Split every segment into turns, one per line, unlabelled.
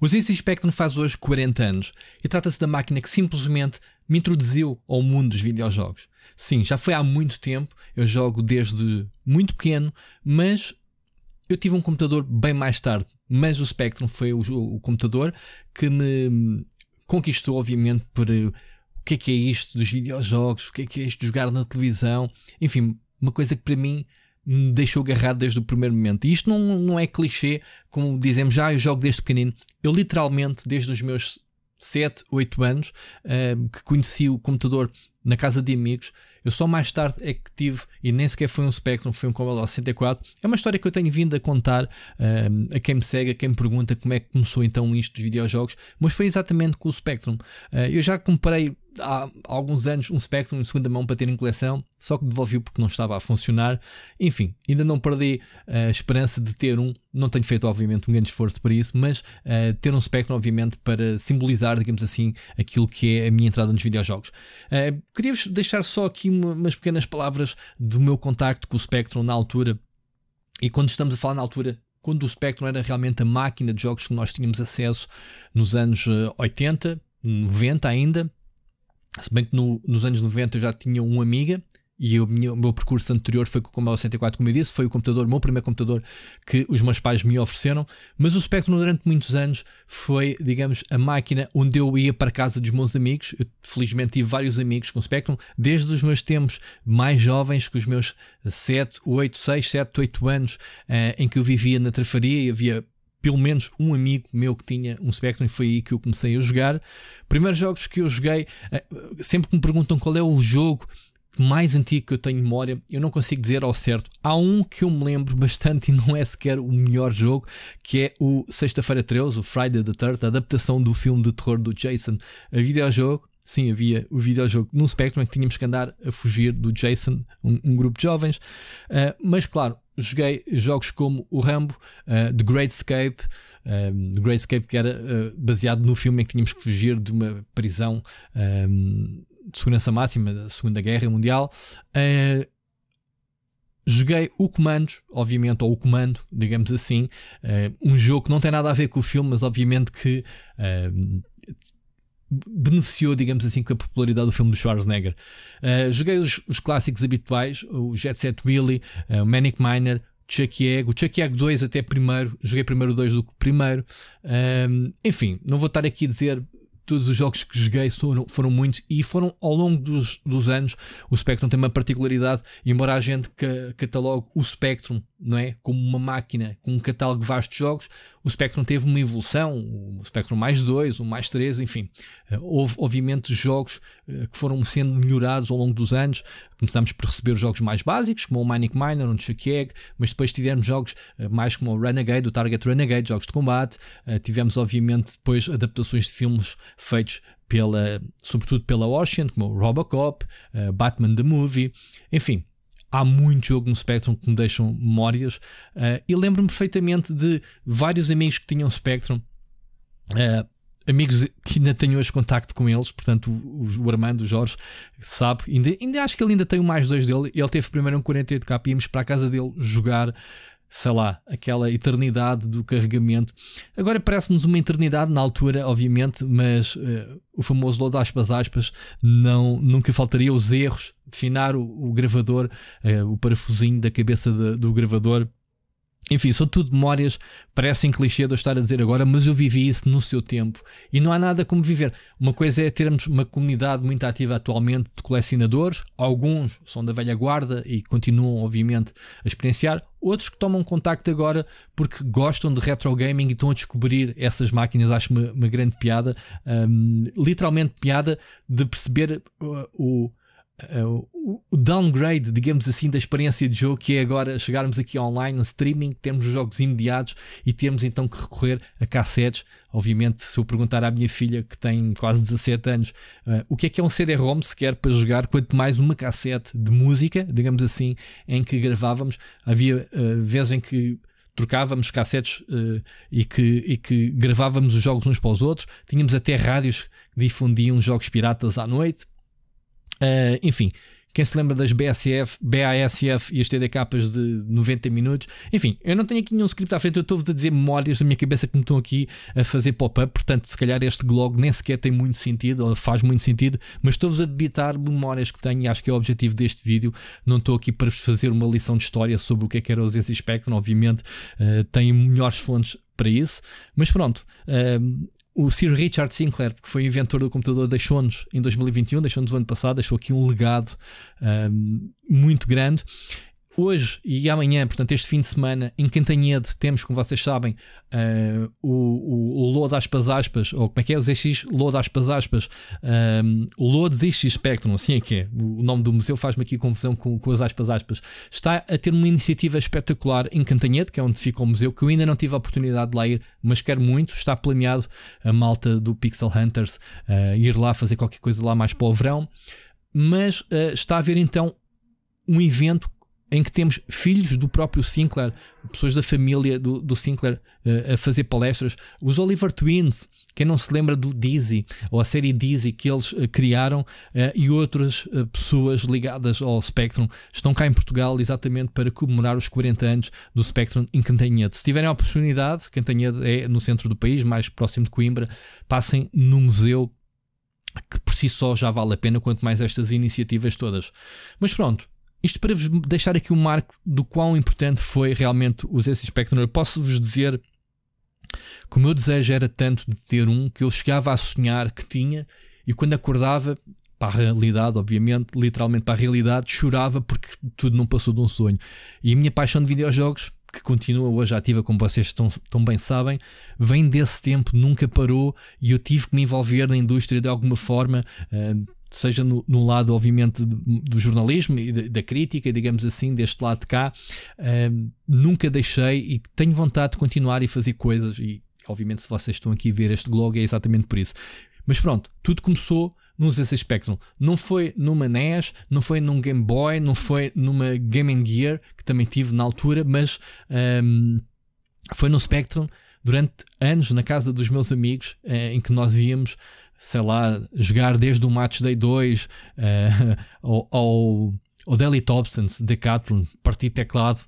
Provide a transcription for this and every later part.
O ZX Spectrum faz hoje 40 anos e trata-se da máquina que simplesmente me introduziu ao mundo dos videojogos. Sim, já foi há muito tempo, eu jogo desde muito pequeno, mas eu tive um computador bem mais tarde. Mas o Spectrum foi o, o computador que me conquistou, obviamente, por eh, o que é que é isto dos videojogos, o que é que é isto de jogar na televisão, enfim, uma coisa que para mim me deixou agarrado desde o primeiro momento. E isto não, não é clichê, como dizemos já, ah, eu jogo desde pequenino. Eu literalmente, desde os meus 7, 8 anos, uh, que conheci o computador na casa de amigos, eu só mais tarde é que tive, e nem sequer foi um Spectrum, foi um Commodore 64. É uma história que eu tenho vindo a contar uh, a quem me segue, a quem me pergunta como é que começou então isto dos videojogos, mas foi exatamente com o Spectrum. Uh, eu já comprei há, alguns anos um Spectrum em segunda mão para ter em coleção, só que devolviu porque não estava a funcionar. Enfim, ainda não perdi eh, a esperança de ter um. Não tenho feito, obviamente, um grande esforço para isso, mas uh, ter um Spectrum, obviamente, para simbolizar, digamos assim, aquilo que é a minha entrada nos videojogos. Uh, Queria-vos deixar só aqui umas pequenas palavras do meu contacto com o Spectrum na altura. E quando estamos a falar na altura, quando o Spectrum era realmente a máquina de jogos que nós tínhamos acesso nos anos 80, 90 ainda, se bem que no, nos anos 90 eu já tinha uma Amiga e o meu, o meu percurso anterior foi com o Commodore 64, como eu disse, foi o computador, o meu primeiro computador que os meus pais me ofereceram, mas o Spectrum durante muitos anos foi, digamos, a máquina onde eu ia para casa dos meus amigos. Eu, felizmente tive vários amigos com o Spectrum, desde os meus tempos mais jovens, com os meus 7, 8, 6, 7, 8 anos, eh, em que eu vivia na Trafaria e havia pelo menos um amigo meu que tinha um Spectrum e foi aí que eu comecei a jogar. Primeiros jogos que eu joguei, eh, sempre que me perguntam qual é o jogo mais antigo que eu tenho memória, eu não consigo dizer ao certo. Há um que eu me lembro bastante e não é sequer o melhor jogo, que é o Sexta-feira 13, o Friday the 13, a adaptação do filme de terror do Jason a videojogo. Sim, havia o videojogo no Spectrum que tínhamos que andar a fugir do Jason, um, um grupo de jovens. Uh, mas claro, joguei jogos como o Rambo, uh, The Great Escape, ehm, The Great Escape que era uh, baseado no filme em que tínhamos que fugir de uma prisão ehm, de segurança máxima da Segunda Guerra Mundial. Uh, joguei o Comando, obviamente, ou o Comando, digamos assim, um jogo que não tem nada a ver com o filme, mas obviamente que ehm, beneficiou, digamos assim, com a popularidade do filme do Schwarzenegger. Uh, joguei os, os, clássicos habituais, o Jet Set Willy, uh, Manic Miner, Chuck Egg, o Chuck Egg 2 até primeiro, joguei primeiro o 2 do que o primeiro. Um, ah, enfim, não vou estar aqui a dizer todos os jogos que joguei foram, foram muitos e foram ao longo dos, dos anos. O Spectrum tem uma particularidade, embora a gente ca catalogue o Spectrum não é? como uma máquina, com um catálogo vasto de jogos, o Spectrum teve uma evolução, o Spectrum mais 2, o mais 3, enfim. Eh, houve, obviamente, jogos eh, que foram sendo melhorados ao longo dos anos. Começámos por receber jogos mais básicos, como o Manic Miner, o Chuck Egg, mas depois tivemos jogos eh, mais como o Renegade, o Target Renegade, jogos de combate. Tivemos, obviamente, depois adaptações de filmes feitos pela, sobretudo pela Washington, como Robocop, uh, Batman the Movie, enfim, há muito jogo no Spectrum que me deixam memórias uh, e lembro-me perfeitamente de vários amigos que tinham Spectrum. Uh, amigos que ainda tenho hoje contacto com eles, portanto, o, o Armando, o Jorge, sabe, ainda, ainda acho que ele ainda tem mais dois dele. Ele teve primeiro um 48k, íamos para a casa dele jogar sei lá, aquela eternidade do carregamento. Agora parece-nos uma eternidade na altura, obviamente, mas uh, o famoso lodo aspas aspas não, nunca faltaria os erros, afinar o, o gravador, uh, o parafusinho da cabeça de, do gravador enfim, são tudo memórias, parecem clichê de eu estar a dizer agora, mas eu vivi isso no seu tempo e não há nada como viver. Uma coisa é termos uma comunidade muito ativa atualmente de colecionadores, alguns são da velha guarda e continuam, obviamente, a experienciar, outros que tomam contacto agora porque gostam de retro gaming e estão a descobrir essas máquinas. Acho uma, uma grande piada, um, literalmente piada, de perceber uh, o Uh, o downgrade, digamos assim, da experiência de jogo, que é agora chegarmos aqui online, streaming, temos os jogos imediatos e temos então que recorrer a cassetes. Obviamente, se eu perguntar à minha filha, que tem quase 17 anos, uh, o que é que é um CD-ROM sequer para jogar, quanto mais uma cassete de música, digamos assim, em que gravávamos, havia uh, vezes em que trocávamos cassetes uh, e, que, e que gravávamos os jogos uns para os outros, tínhamos até rádios que difundiam jogos piratas à noite Uh, enfim, quem se lembra das BSF, BASF e as TDKs de 90 minutos? Enfim, eu não tenho aqui nenhum script à frente, eu estou-vos a dizer memórias da minha cabeça que me estão aqui a fazer pop-up, portanto, se calhar este blog nem sequer tem muito sentido, ou faz muito sentido, mas estou-vos a debitar memórias que tenho e acho que é o objetivo deste vídeo. Não estou aqui para vos fazer uma lição de história sobre o que é que era o ZZ Spectrum, obviamente, uh, melhores fontes para isso, mas pronto, uh, o Sir Richard Sinclair, que foi inventor do computador, deixou-nos em 2021, deixou-nos o ano passado, deixou aqui um legado um, muito grande hoje e amanhã, portanto, este fim de semana, em Cantanhede, temos, como vocês sabem, uh, o, o, Load aspas aspas, ou como é que é? o ZX Load aspas aspas, eh, um, o Load EX Spectrum, assim é que é. O nome do museu faz-me aqui confusão com, com as aspas aspas. Está a ter uma iniciativa espetacular em Cantanhede, que é onde fica o museu, que eu ainda não tive a oportunidade de lá ir, mas quero muito. Está planeado a malta do Pixel Hunters uh, ir lá fazer qualquer coisa lá mais para o verão. Mas uh, está a haver então um evento em que temos filhos do próprio Sinclair, pessoas da família do, do Sinclair uh, a fazer palestras, os Oliver Twins, quem não se lembra do Dizzy, ou a série Dizzy que eles uh, criaram, uh, e outras uh, pessoas ligadas ao Spectrum estão cá em Portugal exatamente para comemorar os 40 anos do Spectrum em Cantanhede. Se tiverem a oportunidade, Cantanhede é no centro do país, mais próximo de Coimbra, passem no museu que por si só já vale a pena, quanto mais estas iniciativas todas. Mas pronto, isto para vos deixar aqui o um marco do quão importante foi realmente o ZX Spectrum. Eu posso vos dizer que o meu desejo era tanto de ter um que eu chegava a sonhar que tinha e quando acordava, para a realidade, obviamente, literalmente para a realidade, chorava porque tudo não passou de um sonho. E a minha paixão de videojogos, que continua hoje ativa, como vocês tão, tão bem sabem, vem desse tempo, nunca parou e eu tive que me envolver na indústria de alguma forma. Uh, seja no, no, lado, obviamente, do jornalismo e da, da crítica, digamos assim, deste lado de cá, uh, nunca deixei e tenho vontade de continuar e fazer coisas. E, obviamente, se vocês estão aqui a ver este blog, é exatamente por isso. Mas pronto, tudo começou num ZX Spectrum. Não foi numa NES, não foi num Game Boy, não foi numa Game Gear, que também tive na altura, mas um, ehm, foi no Spectrum durante anos na casa dos meus amigos, eh, em que nós íamos sei lá, jogar desde o Match Day 2 uh, ao, ao, ao Decathlon, partir teclado,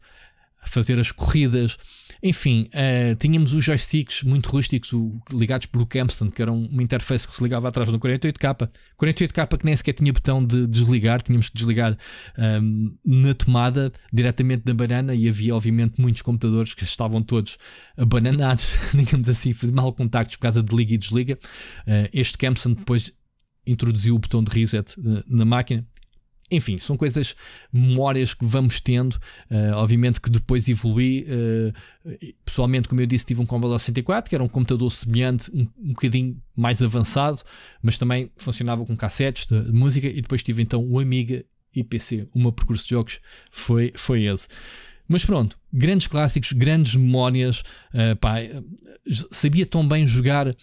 a fazer as corridas. Enfim, uh, tínhamos os joysticks muito rústicos, o, ligados por o Campson, que era uma interface que se ligava atrás do 48K. 48K que nem sequer tinha botão de desligar, tínhamos que desligar um, ehm, na tomada, diretamente da banana, e havia obviamente muitos computadores que estavam todos abananados, digamos assim, mal contactos por causa de liga e desliga. Uh, este Campson depois introduziu o botão de reset eh, na máquina enfim, são coisas, memórias que vamos tendo. Uh, obviamente que depois evolui. Uh, pessoalmente, como eu disse, tive um Commodore 64, que era um computador semelhante, um, um bocadinho mais avançado, mas também funcionava com cassetes de música. E depois tive então o Amiga PC O meu percurso de jogos foi, foi esse. Mas pronto, grandes clássicos, grandes memórias. Uh, pá, sabia tão bem jogar. Uh,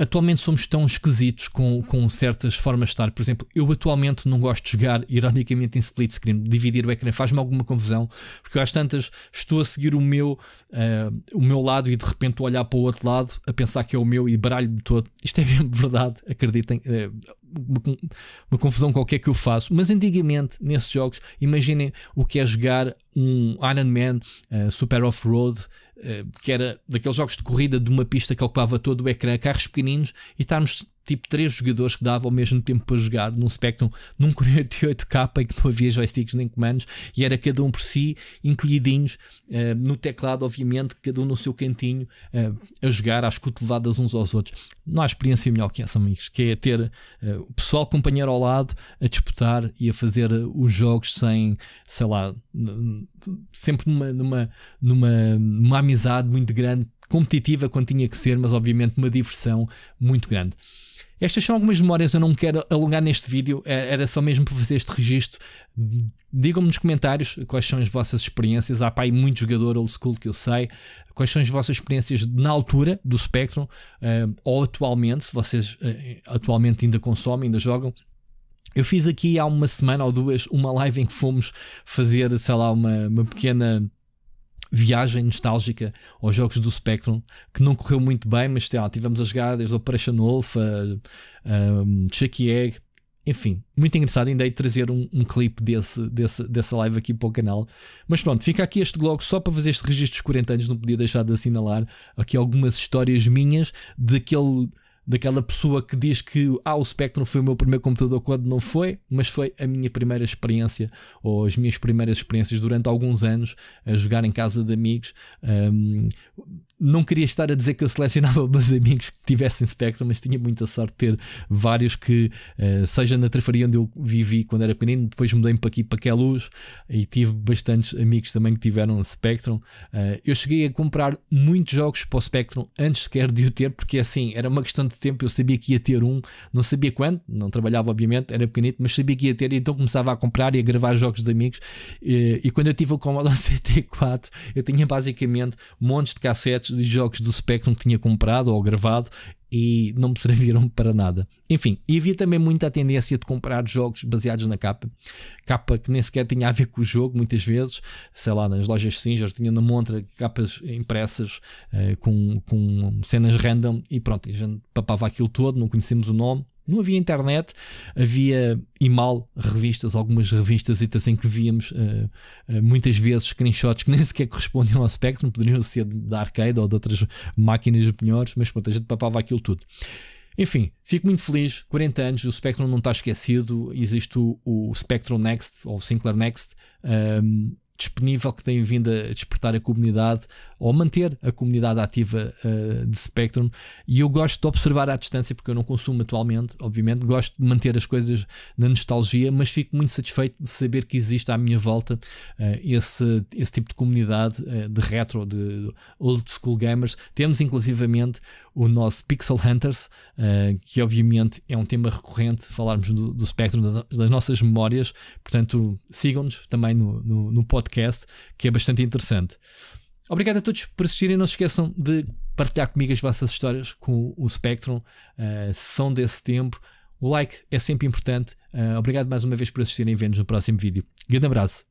atualmente somos tão esquisitos com, com certas formas de estar. Por exemplo, eu atualmente não gosto de jogar ironicamente em split screen, dividir o ecrã faz-me alguma confusão, porque às tantas estou a seguir o meu, uh, o meu lado e de repente olhar para o outro lado a pensar que é o meu e baralho-me todo. Isto é mesmo verdade, acreditem. Eh, uma, uma, confusão qualquer que eu faço, mas antigamente nesses jogos, imaginem o que é jogar um Iron Man uh, Super Off-Road, uh, que era daqueles jogos de corrida de uma pista que ocupava todo o ecrã, carros pequeninos, e estarmos tipo três jogadores que davam ao mesmo tempo para jogar num Spectrum, num 48K em que não havia joysticks nem comandos e era cada um por si, encolhidinhos uh, no teclado, obviamente, cada um no seu cantinho uh, a jogar às cotoveladas uns aos outros. Não há experiência melhor que essa, amigos, que é ter uh, o pessoal companheiro ao lado a disputar e a fazer os jogos sem, sei lá, sempre numa, numa, numa, numa amizade muito grande competitiva quando tinha que ser, mas obviamente uma diversão muito grande. Estas são algumas memórias, eu não quero alongar neste vídeo, é, era só mesmo para fazer este registro. Digam-me nos comentários quais são as vossas experiências. Há pai muito jogador old school que eu sei. Quais são as vossas experiências na altura do Spectrum eh, ou atualmente, se vocês eh, atualmente ainda consomem, ainda jogam. Eu fiz aqui há uma semana ou duas uma live em que fomos fazer, sei lá, uma, uma pequena viagem nostálgica aos jogos do Spectrum, que não correu muito bem, mas lá, tivemos a jogar desde Operation Wolf, a, Chucky Egg, enfim, muito engraçado. Ainda hei trazer um, um clipe desse, desse, dessa live aqui para o canal. Mas pronto, fica aqui este blog só para fazer este registro dos 40 anos. Não podia deixar de assinalar aqui algumas histórias minhas daquele daquela pessoa que diz que ah, o Spectrum foi o meu primeiro computador quando não foi, mas foi a minha primeira experiência ou as minhas primeiras experiências durante alguns anos a jogar em casa de amigos. Um, não queria estar a dizer que eu selecionava meus amigos que tivessem Spectrum, mas tinha muita sorte de ter vários que, uh, seja na Trafaria onde eu vivi quando era pequenino, depois mudei-me para aqui, para é luz e tive bastantes amigos também que tiveram Spectrum. Uh, eu cheguei a comprar muitos jogos para o Spectrum antes sequer de o ter, porque assim, era uma questão de tempo, eu sabia que ia ter um, não sabia quando, não trabalhava obviamente, era pequenito, mas sabia que ia ter, e então começava a comprar e a gravar jogos de amigos. Uh, e quando eu tive o Commodore CT4, eu tinha basicamente montes de cassetes cassetes de jogos do Spectrum que tinha comprado ou gravado e não me serviram para nada. Enfim, e havia também muita tendência de comprar jogos baseados na capa, capa que nem sequer tinha a ver com o jogo, muitas vezes, sei lá, nas lojas Singer tinha na montra capas impressas eh, com, com cenas random e pronto, a gente papava aquilo todo, não conhecemos o nome não havia internet, havia e mal revistas, algumas revistas em assim que víamos uh, uh, muitas vezes screenshots que nem sequer correspondiam ao Spectrum, poderiam ser da arcade ou de outras máquinas melhores, mas pronto, a gente papava aquilo tudo. Enfim, fico muito feliz, 40 anos, o Spectrum não está esquecido, existe o, o Spectrum Next, ou o Sinclair Next, um, ehm, disponível que tem vindo a despertar a comunidade ou manter a comunidade ativa uh, de Spectrum. E eu gosto de observar à distância, porque eu não consumo atualmente, obviamente. Gosto de manter as coisas na nostalgia, mas fico muito satisfeito de saber que existe à minha volta uh, esse, esse tipo de comunidade uh, de retro, de old school gamers. Temos inclusivamente o nosso Pixel Hunters, uh, que obviamente é um tema recorrente falarmos do, do espectro das nossas memórias. Portanto, sigam-nos também no, no, no podcast, que é bastante interessante. Obrigado a todos por assistirem. Não se esqueçam de partilhar comigo as vossas histórias com o Spectrum, uh, são desse tempo. O like é sempre importante. Uh, obrigado mais uma vez por assistirem e vemos no próximo vídeo. Grande abraço.